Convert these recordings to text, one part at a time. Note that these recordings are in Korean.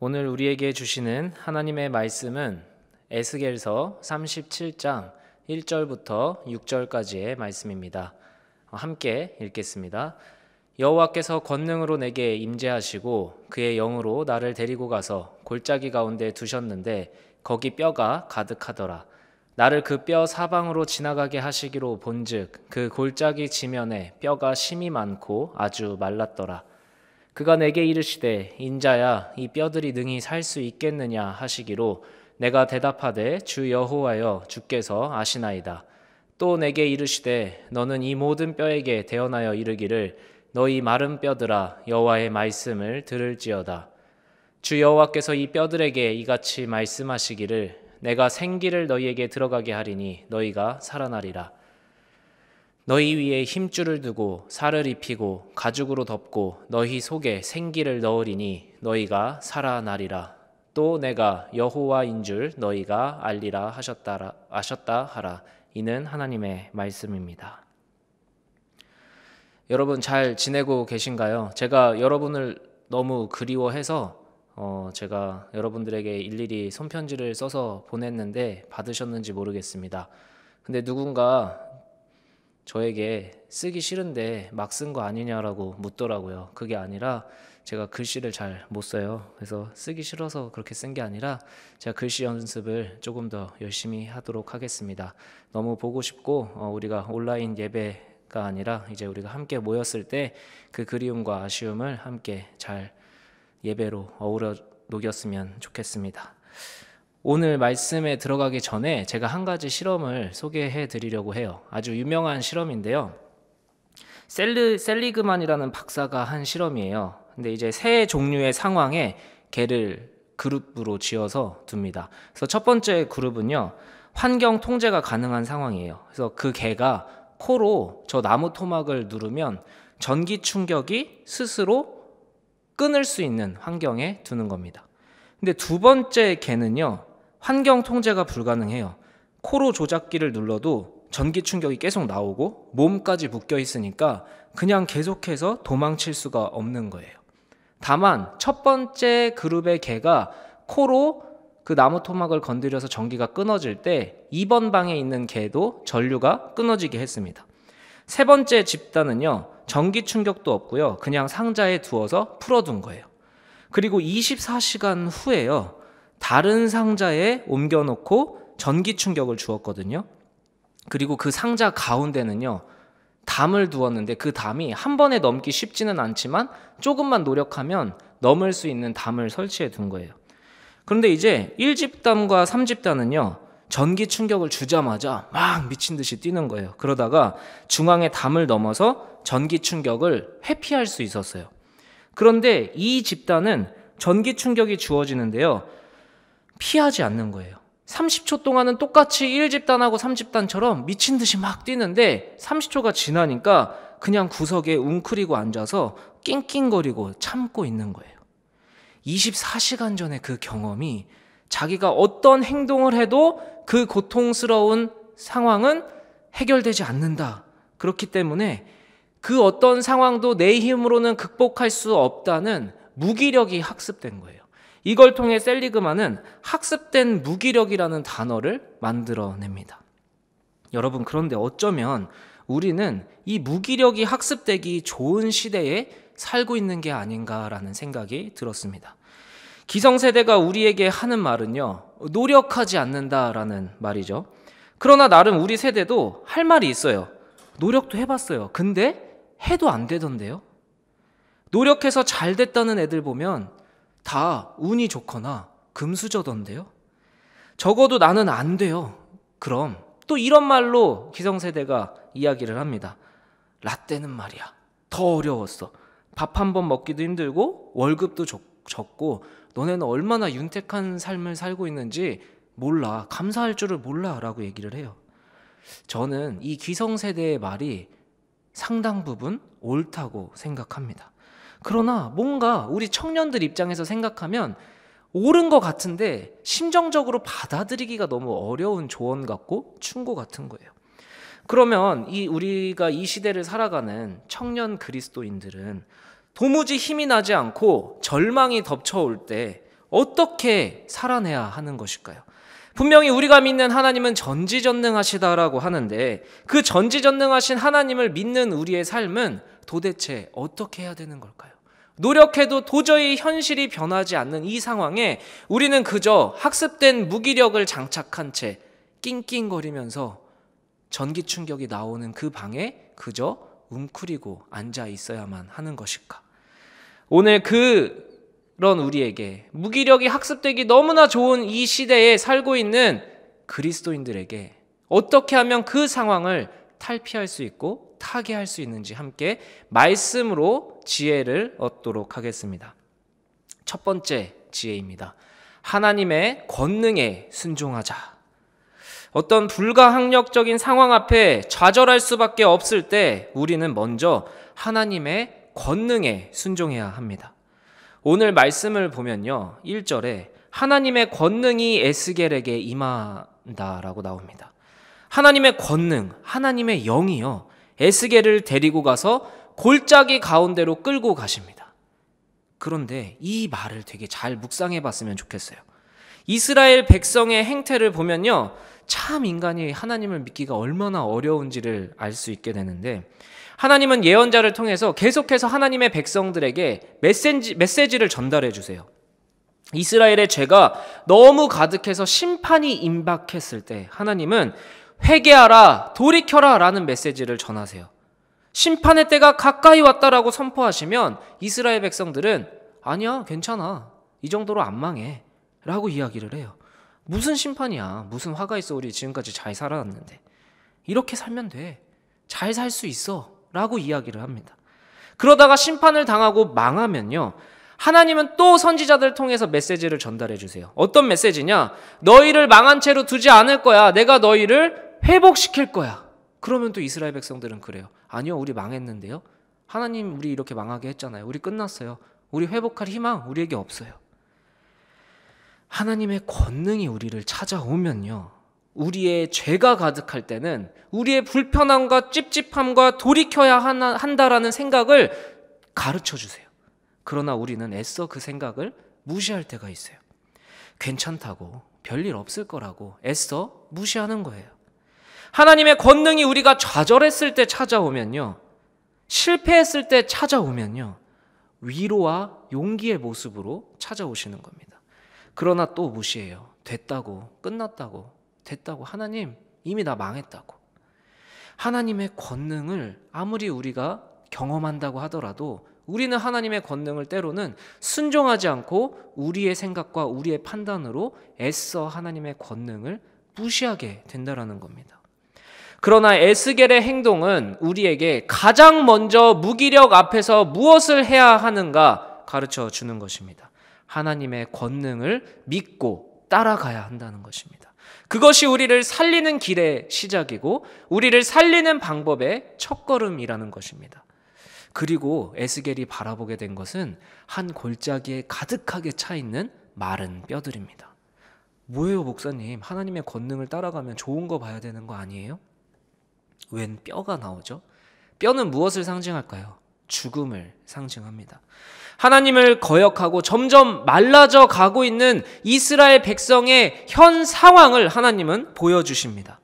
오늘 우리에게 주시는 하나님의 말씀은 에스겔서 37장 1절부터 6절까지의 말씀입니다. 함께 읽겠습니다. 여호와께서 권능으로 내게 임재하시고 그의 영으로 나를 데리고 가서 골짜기 가운데 두셨는데 거기 뼈가 가득하더라. 나를 그 뼈 사방으로 지나가게 하시기로 본즉 그 골짜기 지면에 뼈가 심이 많고 아주 말랐더라. 그가 내게 이르시되 인자야 이 뼈들이 능히 살 수 있겠느냐 하시기로 내가 대답하되 주 여호와여 주께서 아시나이다 또 내게 이르시되 너는 이 모든 뼈에게 대언하여 이르기를 너희 마른 뼈들아 여호와의 말씀을 들을지어다 주 여호와께서 이 뼈들에게 이같이 말씀하시기를 내가 생기를 너희에게 들어가게 하리니 너희가 살아나리라 너희 위에 힘줄을 두고 살을 입히고 가죽으로 덮고 너희 속에 생기를 넣으리니 너희가 살아나리라. 또 내가 여호와인 줄 너희가 알리라 하셨다 라 아셨다 하라. 이는 하나님의 말씀입니다. 여러분 잘 지내고 계신가요? 제가 여러분을 너무 그리워해서 어 제가 여러분들에게 일일이 손편지를 써서 보냈는데 받으셨는지 모르겠습니다. 근데 누군가 저에게 쓰기 싫은데 막 쓴 거 아니냐라고 묻더라고요. 그게 아니라 제가 글씨를 잘 못 써요. 그래서 쓰기 싫어서 그렇게 쓴 게 아니라 제가 글씨 연습을 조금 더 열심히 하도록 하겠습니다. 너무 보고 싶고 어, 우리가 온라인 예배가 아니라 이제 우리가 함께 모였을 때 그 그리움과 아쉬움을 함께 잘 예배로 어우러 녹였으면 좋겠습니다. 오늘 말씀에 들어가기 전에 제가 한 가지 실험을 소개해 드리려고 해요. 아주 유명한 실험인데요. 셀리, 셀리그만이라는 박사가 한 실험이에요. 근데 이제 세 종류의 상황에 개를 그룹으로 지어서 둡니다. 그래서 첫 번째 그룹은요, 환경 통제가 가능한 상황이에요. 그래서 그 개가 코로 저 나무 토막을 누르면 전기 충격이 스스로 끊을 수 있는 환경에 두는 겁니다. 근데 두 번째 개는요, 환경 통제가 불가능해요. 코로 조작기를 눌러도 전기 충격이 계속 나오고 몸까지 묶여 있으니까 그냥 계속해서 도망칠 수가 없는 거예요. 다만 첫 번째 그룹의 개가 코로 그 나무 토막을 건드려서 전기가 끊어질 때 2번 방에 있는 개도 전류가 끊어지게 했습니다. 세 번째 집단은요, 전기 충격도 없고요, 그냥 상자에 두어서 풀어둔 거예요. 그리고 24시간 후에요, 다른 상자에 옮겨놓고 전기 충격을 주었거든요. 그리고 그 상자 가운데는요, 담을 두었는데 그 담이 한 번에 넘기 쉽지는 않지만 조금만 노력하면 넘을 수 있는 담을 설치해 둔 거예요. 그런데 이제 1집단과 3집단은요, 전기 충격을 주자마자 막 미친 듯이 뛰는 거예요. 그러다가 중앙에 담을 넘어서 전기 충격을 회피할 수 있었어요. 그런데 이 집단은 전기 충격이 주어지는데요. 피하지 않는 거예요. 30초 동안은 똑같이 1집단하고 3집단처럼 미친 듯이 막 뛰는데 30초가 지나니까 그냥 구석에 웅크리고 앉아서 낑낑거리고 참고 있는 거예요. 24시간 전에 그 경험이 자기가 어떤 행동을 해도 그 고통스러운 상황은 해결되지 않는다. 그렇기 때문에 그 어떤 상황도 내 힘으로는 극복할 수 없다는 무기력이 학습된 거예요. 이걸 통해 셀리그만은 학습된 무기력이라는 단어를 만들어냅니다. 여러분, 그런데 어쩌면 우리는 이 무기력이 학습되기 좋은 시대에 살고 있는 게 아닌가라는 생각이 들었습니다. 기성세대가 우리에게 하는 말은요, 노력하지 않는다라는 말이죠. 그러나 나름 우리 세대도 할 말이 있어요. 노력도 해봤어요. 근데 해도 안 되던데요? 노력해서 잘 됐다는 애들 보면 다 운이 좋거나 금수저던데요? 적어도 나는 안 돼요. 그럼 또 이런 말로 기성세대가 이야기를 합니다. 라떼는 말이야. 더 어려웠어. 밥 한 번 먹기도 힘들고 월급도 적고 너네는 얼마나 윤택한 삶을 살고 있는지 몰라. 감사할 줄을 몰라. 라고 얘기를 해요. 저는 이 기성세대의 말이 상당 부분 옳다고 생각합니다. 그러나 뭔가 우리 청년들 입장에서 생각하면 옳은 것 같은데 심정적으로 받아들이기가 너무 어려운 조언 같고 충고 같은 거예요. 그러면 이 우리가 이 시대를 살아가는 청년 그리스도인들은 도무지 힘이 나지 않고 절망이 덮쳐올 때 어떻게 살아내야 하는 것일까요? 분명히 우리가 믿는 하나님은 전지전능하시다라고 하는데 그 전지전능하신 하나님을 믿는 우리의 삶은 도대체 어떻게 해야 되는 걸까요? 노력해도 도저히 현실이 변하지 않는 이 상황에 우리는 그저 학습된 무기력을 장착한 채 낑낑거리면서 전기 충격이 나오는 그 방에 그저 웅크리고 앉아 있어야만 하는 것일까? 오늘 그런 우리에게 무기력이 학습되기 너무나 좋은 이 시대에 살고 있는 그리스도인들에게 어떻게 하면 그 상황을 탈피할 수 있고 타개할 수 있는지 함께 말씀으로 지혜를 얻도록 하겠습니다. 첫 번째 지혜입니다. 하나님의 권능에 순종하자. 어떤 불가항력적인 상황 앞에 좌절할 수밖에 없을 때 우리는 먼저 하나님의 권능에 순종해야 합니다. 오늘 말씀을 보면요. 1절에 하나님의 권능이 에스겔에게 임한다라고 나옵니다. 하나님의 권능, 하나님의 영이요. 에스겔을 데리고 가서 골짜기 가운데로 끌고 가십니다. 그런데 이 말을 되게 잘 묵상해 봤으면 좋겠어요. 이스라엘 백성의 행태를 보면요. 참 인간이 하나님을 믿기가 얼마나 어려운지를 알 수 있게 되는데 하나님은 예언자를 통해서 계속해서 하나님의 백성들에게 메시지, 메시지를 전달해 주세요. 이스라엘의 죄가 너무 가득해서 심판이 임박했을 때 하나님은 회개하라, 돌이켜라 라는 메시지를 전하세요. 심판의 때가 가까이 왔다라고 선포하시면 이스라엘 백성들은 아니야, 괜찮아. 이 정도로 안 망해. 라고 이야기를 해요. 무슨 심판이야. 무슨 화가 있어. 우리 지금까지 잘 살아왔는데. 이렇게 살면 돼. 잘 살 수 있어. 라고 이야기를 합니다. 그러다가 심판을 당하고 망하면요. 하나님은 또 선지자들 통해서 메시지를 전달해 주세요. 어떤 메시지냐? 너희를 망한 채로 두지 않을 거야. 내가 너희를 회복시킬 거야. 그러면 또 이스라엘 백성들은 그래요. 아니요, 우리 망했는데요. 하나님 우리 이렇게 망하게 했잖아요. 우리 끝났어요. 우리 회복할 희망 우리에게 없어요. 하나님의 권능이 우리를 찾아오면요. 우리의 죄가 가득할 때는 우리의 불편함과 찝찝함과 돌이켜야 한다라는 생각을 가르쳐 주세요. 그러나 우리는 애써 그 생각을 무시할 때가 있어요. 괜찮다고 별일 없을 거라고 애써 무시하는 거예요. 하나님의 권능이 우리가 좌절했을 때 찾아오면요. 실패했을 때 찾아오면요. 위로와 용기의 모습으로 찾아오시는 겁니다. 그러나 또 무시해요. 됐다고, 끝났다고, 됐다고, 하나님, 이미 나 망했다고. 하나님의 권능을 아무리 우리가 경험한다고 하더라도 우리는 하나님의 권능을 때로는 순종하지 않고 우리의 생각과 우리의 판단으로 애써 하나님의 권능을 무시하게 된다라는 겁니다. 그러나 에스겔의 행동은 우리에게 가장 먼저 무기력 앞에서 무엇을 해야 하는가 가르쳐 주는 것입니다. 하나님의 권능을 믿고 따라가야 한다는 것입니다. 그것이 우리를 살리는 길의 시작이고 우리를 살리는 방법의 첫걸음이라는 것입니다. 그리고 에스겔이 바라보게 된 것은 한 골짜기에 가득하게 차 있는 마른 뼈들입니다. 뭐예요, 목사님? 하나님의 권능을 따라가면 좋은 거 봐야 되는 거 아니에요? 웬 뼈가 나오죠? 뼈는 무엇을 상징할까요? 죽음을 상징합니다. 하나님을 거역하고 점점 말라져 가고 있는 이스라엘 백성의 현 상황을 하나님은 보여주십니다.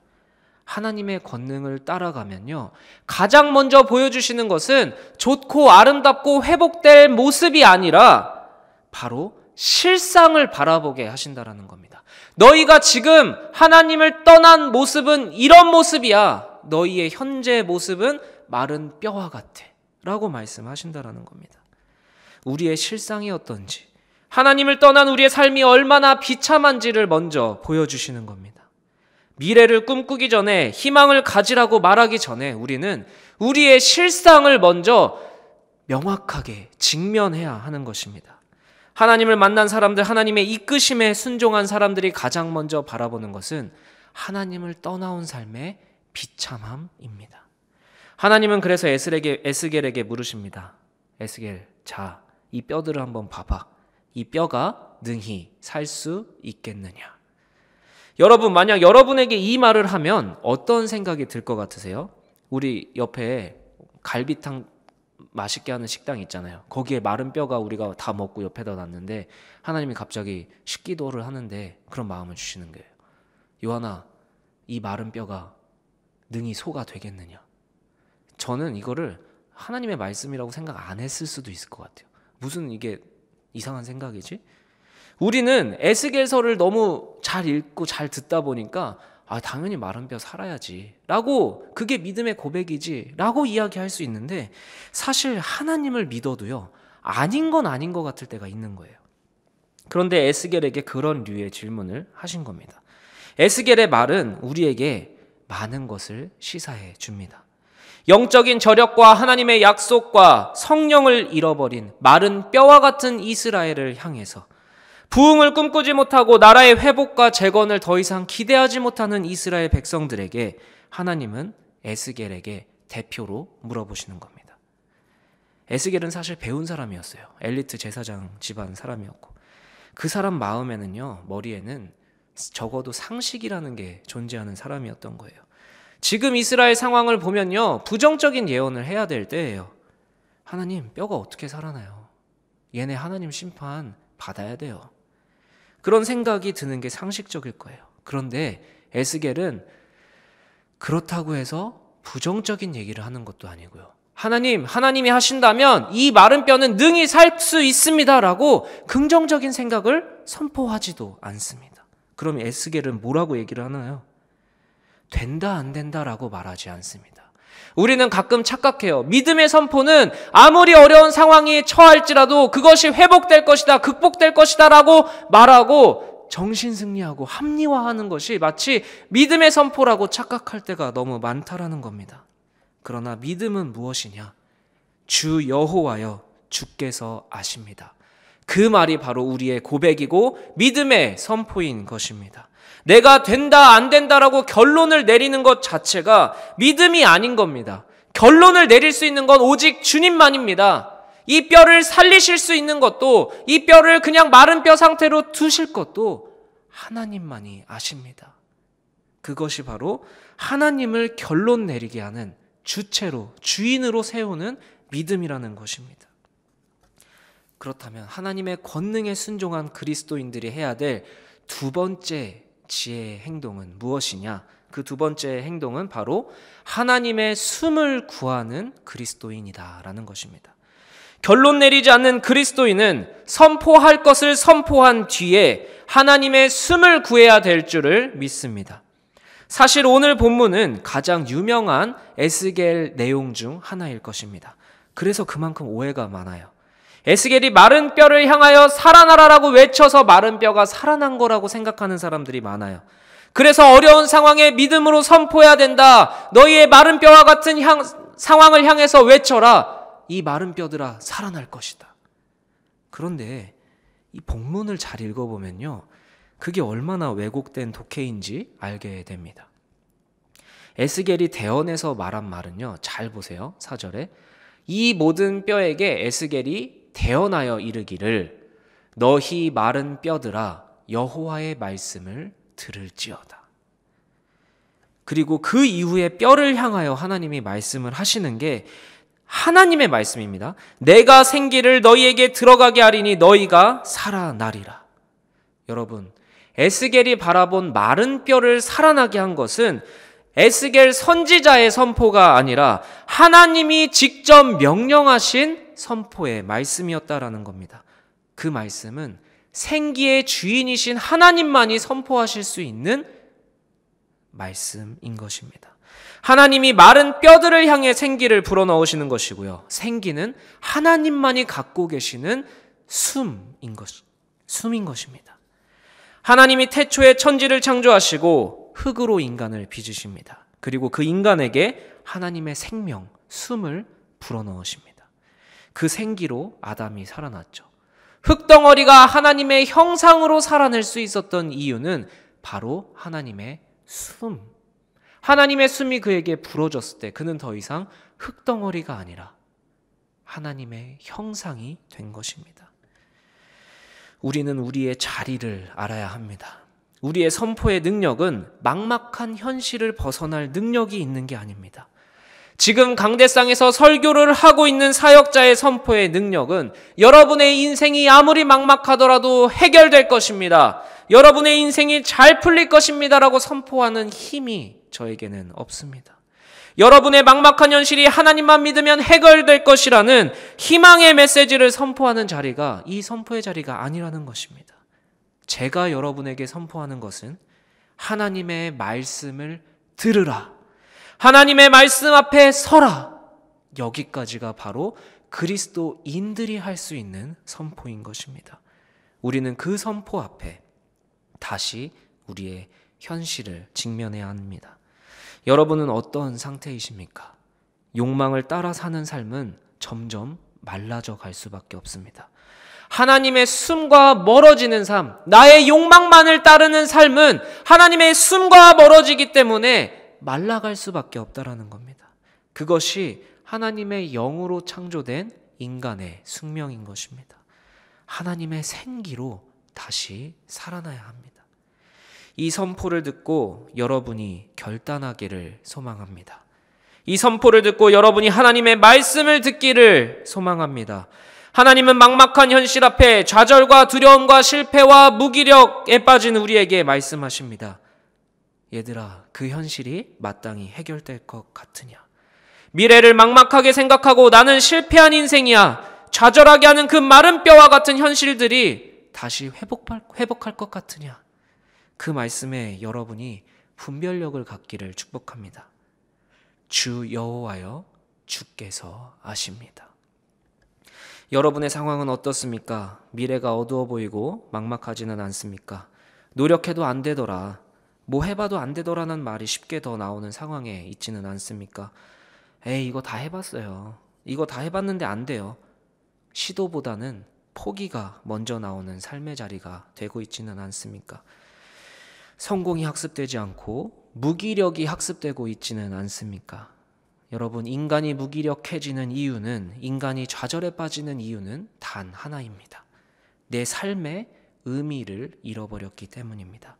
하나님의 권능을 따라가면요. 가장 먼저 보여주시는 것은 좋고 아름답고 회복될 모습이 아니라 바로 실상을 바라보게 하신다라는 겁니다. 너희가 지금 하나님을 떠난 모습은 이런 모습이야. 너희의 현재 모습은 마른 뼈와 같아. 라고 말씀하신다라는 겁니다. 우리의 실상이 어떤지, 하나님을 떠난 우리의 삶이 얼마나 비참한지를 먼저 보여주시는 겁니다. 미래를 꿈꾸기 전에 희망을 가지라고 말하기 전에 우리는 우리의 실상을 먼저 명확하게 직면해야 하는 것입니다. 하나님을 만난 사람들, 하나님의 이끄심에 순종한 사람들이 가장 먼저 바라보는 것은 하나님을 떠나온 삶의 비참함입니다. 하나님은 그래서 에스겔에게, 에스겔에게 물으십니다. 에스겔, 자, 이 뼈들을 한번 봐봐. 이 뼈가 능히 살 수 있겠느냐? 여러분, 만약 여러분에게 이 말을 하면 어떤 생각이 들 것 같으세요? 우리 옆에 갈비탕 맛있게 하는 식당 있잖아요. 거기에 마른 뼈가 우리가 다 먹고 옆에다 놨는데 하나님이 갑자기 식기도를 하는데 그런 마음을 주시는 거예요. 요한아, 이 마른 뼈가 능히 소가 되겠느냐. 저는 이거를 하나님의 말씀이라고 생각 안 했을 수도 있을 것 같아요. 무슨 이게 이상한 생각이지? 우리는 에스겔서를 너무 잘 읽고 잘 듣다 보니까 아 당연히 마른 뼈 살아야지라고 그게 믿음의 고백이지라고 이야기할 수 있는데 사실 하나님을 믿어도요 아닌 건 아닌 것 같을 때가 있는 거예요. 그런데 에스겔에게 그런 류의 질문을 하신 겁니다. 에스겔의 말은 우리에게 많은 것을 시사해 줍니다. 영적인 저력과 하나님의 약속과 성령을 잃어버린 마른 뼈와 같은 이스라엘을 향해서 부흥을 꿈꾸지 못하고 나라의 회복과 재건을 더 이상 기대하지 못하는 이스라엘 백성들에게 하나님은 에스겔에게 대표로 물어보시는 겁니다. 에스겔은 사실 배운 사람이었어요. 엘리트 제사장 집안 사람이었고 그 사람 마음에는요, 머리에는 적어도 상식이라는 게 존재하는 사람이었던 거예요. 지금 이스라엘 상황을 보면요. 부정적인 예언을 해야 될 때예요. 하나님, 뼈가 어떻게 살아나요? 얘네 하나님 심판 받아야 돼요. 그런 생각이 드는 게 상식적일 거예요. 그런데 에스겔은 그렇다고 해서 부정적인 얘기를 하는 것도 아니고요. 하나님, 하나님이 하신다면 이 마른 뼈는 능히 살 수 있습니다라고 긍정적인 생각을 선포하지도 않습니다. 그럼 에스겔은 뭐라고 얘기를 하나요? 된다 안 된다라고 말하지 않습니다. 우리는 가끔 착각해요. 믿음의 선포는 아무리 어려운 상황이 처할지라도 그것이 회복될 것이다, 극복될 것이다라고 말하고 정신 승리하고 합리화하는 것이 마치 믿음의 선포라고 착각할 때가 너무 많다라는 겁니다. 그러나 믿음은 무엇이냐? 주 여호와여 주께서 아십니다. 그 말이 바로 우리의 고백이고 믿음의 선포인 것입니다. 내가 된다, 안 된다라고 결론을 내리는 것 자체가 믿음이 아닌 겁니다. 결론을 내릴 수 있는 건 오직 주님만입니다. 이 뼈를 살리실 수 있는 것도, 이 뼈를 그냥 마른 뼈 상태로 두실 것도 하나님만이 아십니다. 그것이 바로 하나님을 결론 내리게 하는 주체로, 주인으로 세우는 믿음이라는 것입니다. 그렇다면 하나님의 권능에 순종한 그리스도인들이 해야 될 두 번째 지혜의 행동은 무엇이냐? 그 두 번째 행동은 바로 하나님의 숨을 구하는 그리스도인이다라는 것입니다. 결론 내리지 않는 그리스도인은 선포할 것을 선포한 뒤에 하나님의 숨을 구해야 될 줄을 믿습니다. 사실 오늘 본문은 가장 유명한 에스겔 내용 중 하나일 것입니다. 그래서 그만큼 오해가 많아요. 에스겔이 마른 뼈를 향하여 살아나라라고 외쳐서 마른 뼈가 살아난 거라고 생각하는 사람들이 많아요. 그래서 어려운 상황에 믿음으로 선포해야 된다. 너희의 마른 뼈와 같은 향, 상황을 향해서 외쳐라. 이 마른 뼈들아 살아날 것이다. 그런데 이복문을잘 읽어보면요. 그게 얼마나 왜곡된 독해인지 알게 됩니다. 에스겔이 대언에서 말한 말은요. 잘 보세요. 사절에 이 모든 뼈에게 에스겔이 대언하여 이르기를 너희 마른 뼈들아 여호와의 말씀을 들을지어다. 그리고 그 이후에 뼈를 향하여 하나님이 말씀을 하시는 게 하나님의 말씀입니다. 내가 생기를 너희에게 들어가게 하리니 너희가 살아나리라. 여러분, 에스겔이 바라본 마른 뼈를 살아나게 한 것은 에스겔 선지자의 선포가 아니라 하나님이 직접 명령하신 선포의 말씀이었다라는 겁니다. 그 말씀은 생기의 주인이신 하나님만이 선포하실 수 있는 말씀인 것입니다. 하나님이 마른 뼈들을 향해 생기를 불어넣으시는 것이고요. 생기는 하나님만이 갖고 계시는 숨인 것, 숨인 것입니다. 하나님이 태초에 천지를 창조하시고 흙으로 인간을 빚으십니다. 그리고 그 인간에게 하나님의 생명, 숨을 불어넣으십니다. 그 생기로 아담이 살아났죠. 흙덩어리가 하나님의 형상으로 살아낼 수 있었던 이유는 바로 하나님의 숨. 하나님의 숨이 그에게 불어졌을 때 그는 더 이상 흙덩어리가 아니라 하나님의 형상이 된 것입니다. 우리는 우리의 자리를 알아야 합니다. 우리의 선포의 능력은 막막한 현실을 벗어날 능력이 있는 게 아닙니다. 지금 강대상에서 설교를 하고 있는 사역자의 선포의 능력은 여러분의 인생이 아무리 막막하더라도 해결될 것입니다. 여러분의 인생이 잘 풀릴 것입니다라고 선포하는 힘이 저에게는 없습니다. 여러분의 막막한 현실이 하나님만 믿으면 해결될 것이라는 희망의 메시지를 선포하는 자리가 이 선포의 자리가 아니라는 것입니다. 제가 여러분에게 선포하는 것은 하나님의 말씀을 들으라. 하나님의 말씀 앞에 서라. 여기까지가 바로 그리스도인들이 할 수 있는 선포인 것입니다. 우리는 그 선포 앞에 다시 우리의 현실을 직면해야 합니다. 여러분은 어떤 상태이십니까? 욕망을 따라 사는 삶은 점점 말라져 갈 수밖에 없습니다. 하나님의 숨과 멀어지는 삶, 나의 욕망만을 따르는 삶은 하나님의 숨과 멀어지기 때문에 말라갈 수밖에 없다라는 겁니다. 그것이 하나님의 영으로 창조된 인간의 숙명인 것입니다. 하나님의 생기로 다시 살아나야 합니다. 이 선포를 듣고 여러분이 결단하기를 소망합니다. 이 선포를 듣고 여러분이 하나님의 말씀을 듣기를 소망합니다. 하나님은 막막한 현실 앞에 좌절과 두려움과 실패와 무기력에 빠진 우리에게 말씀하십니다. 얘들아, 그 현실이 마땅히 해결될 것 같으냐? 미래를 막막하게 생각하고 나는 실패한 인생이야. 좌절하게 하는 그 마른 뼈와 같은 현실들이 다시 회복할, 회복할 것 같으냐? 그 말씀에 여러분이 분별력을 갖기를 축복합니다. 주 여호와여 주께서 아십니다. 여러분의 상황은 어떻습니까? 미래가 어두워 보이고 막막하지는 않습니까? 노력해도 안 되더라. 뭐 해봐도 안 되더라는 말이 쉽게 더 나오는 상황에 있지는 않습니까? 에이, 이거 다 해봤어요. 이거 다 해봤는데 안 돼요. 시도보다는 포기가 먼저 나오는 삶의 자리가 되고 있지는 않습니까? 성공이 학습되지 않고 무기력이 학습되고 있지는 않습니까? 여러분, 인간이 무기력해지는 이유는, 인간이 좌절에 빠지는 이유는 단 하나입니다. 내 삶에 의미를 잃어버렸기 때문입니다.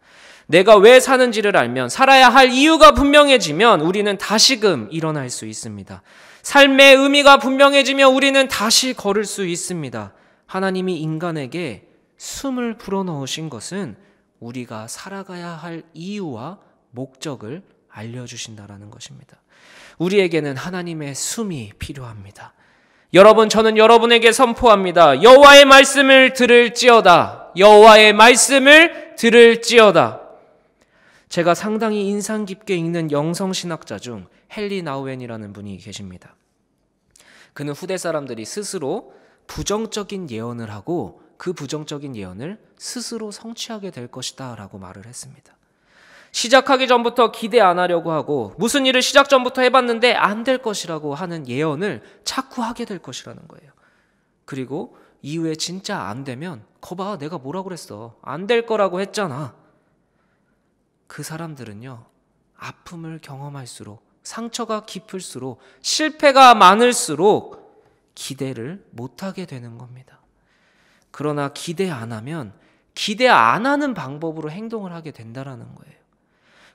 내가 왜 사는지를 알면 살아야 할 이유가 분명해지면 우리는 다시금 일어날 수 있습니다. 삶의 의미가 분명해지며 우리는 다시 걸을 수 있습니다. 하나님이 인간에게 숨을 불어넣으신 것은 우리가 살아가야 할 이유와 목적을 알려주신다라는 것입니다. 우리에게는 하나님의 숨이 필요합니다. 여러분, 저는 여러분에게 선포합니다. 여호와의 말씀을 들을지어다. 여호와의 말씀을 들을지어다. 제가 상당히 인상 깊게 읽는 영성 신학자 중 헨리 나우엔이라는 분이 계십니다. 그는 후대 사람들이 스스로 부정적인 예언을 하고 그 부정적인 예언을 스스로 성취하게 될 것이다 라고 말을 했습니다. 시작하기 전부터 기대 안 하려고 하고 무슨 일을 시작 전부터 해봤는데 안 될 것이라고 하는 예언을 자꾸 하게 될 것이라는 거예요. 그리고 이후에 진짜 안 되면 거봐, 내가 뭐라 그랬어. 안 될 거라고 했잖아. 그 사람들은요, 아픔을 경험할수록, 상처가 깊을수록, 실패가 많을수록 기대를 못하게 되는 겁니다. 그러나 기대 안 하면 기대 안 하는 방법으로 행동을 하게 된다라는 거예요.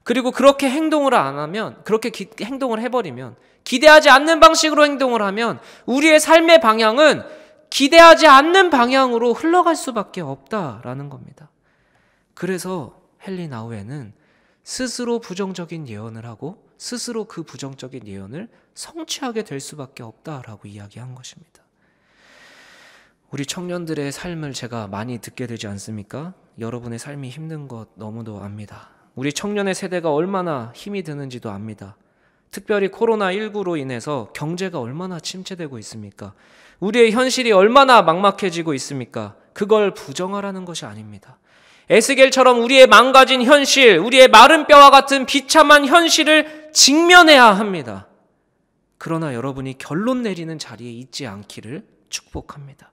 그리고 그렇게 행동을 안 하면, 그렇게 기, 행동을 해버리면, 기대하지 않는 방식으로 행동을 하면, 우리의 삶의 방향은 기대하지 않는 방향으로 흘러갈 수밖에 없다라는 겁니다. 그래서 헨리 나우에는 스스로 부정적인 예언을 하고 스스로 그 부정적인 예언을 성취하게 될 수밖에 없다라고 이야기한 것입니다. 우리 청년들의 삶을 제가 많이 듣게 되지 않습니까? 여러분의 삶이 힘든 것 너무도 압니다. 우리 청년의 세대가 얼마나 힘이 드는지도 압니다. 특별히 코로나19로 인해서 경제가 얼마나 침체되고 있습니까? 우리의 현실이 얼마나 막막해지고 있습니까? 그걸 부정하라는 것이 아닙니다. 에스겔처럼 우리의 망가진 현실, 우리의 마른 뼈와 같은 비참한 현실을 직면해야 합니다. 그러나 여러분이 결론 내리는 자리에 있지 않기를 축복합니다.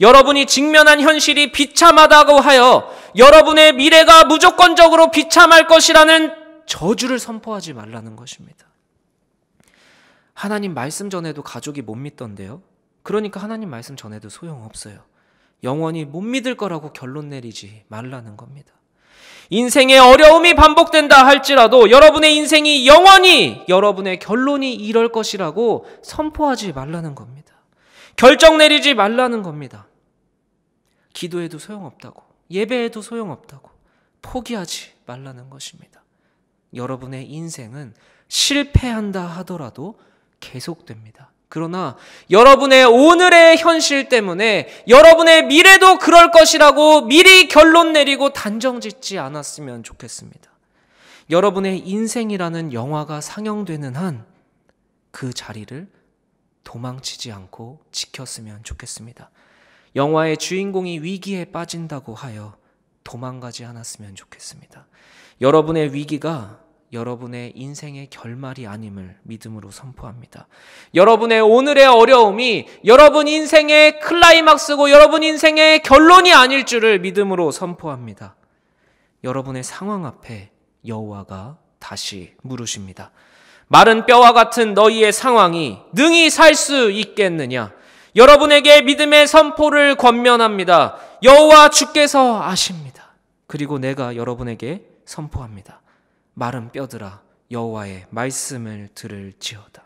여러분이 직면한 현실이 비참하다고 하여 여러분의 미래가 무조건적으로 비참할 것이라는 저주를 선포하지 말라는 것입니다. 하나님 말씀 전에도 가족이 못 믿던데요. 그러니까 하나님 말씀 전에도 소용없어요. 영원히 못 믿을 거라고 결론 내리지 말라는 겁니다. 인생의 어려움이 반복된다 할지라도 여러분의 인생이 영원히 여러분의 결론이 이럴 것이라고 선포하지 말라는 겁니다. 결정 내리지 말라는 겁니다. 기도해도 소용없다고, 예배해도 소용없다고, 포기하지 말라는 것입니다. 여러분의 인생은 실패한다 하더라도 계속됩니다. 그러나 여러분의 오늘의 현실 때문에 여러분의 미래도 그럴 것이라고 미리 결론 내리고 단정 짓지 않았으면 좋겠습니다. 여러분의 인생이라는 영화가 상영되는 한 그 자리를 도망치지 않고 지켰으면 좋겠습니다. 영화의 주인공이 위기에 빠진다고 하여 도망가지 않았으면 좋겠습니다. 여러분의 위기가 여러분의 인생의 결말이 아님을 믿음으로 선포합니다. 여러분의 오늘의 어려움이 여러분 인생의 클라이막스고 여러분 인생의 결론이 아닐 줄을 믿음으로 선포합니다. 여러분의 상황 앞에 여호와가 다시 물으십니다. 마른 뼈와 같은 너희의 상황이 능히 살 수 있겠느냐? 여러분에게 믿음의 선포를 권면합니다. 여호와 주께서 아십니다. 그리고 내가 여러분에게 선포합니다. 마른 뼈들아 여호와의 말씀을 들을지어다.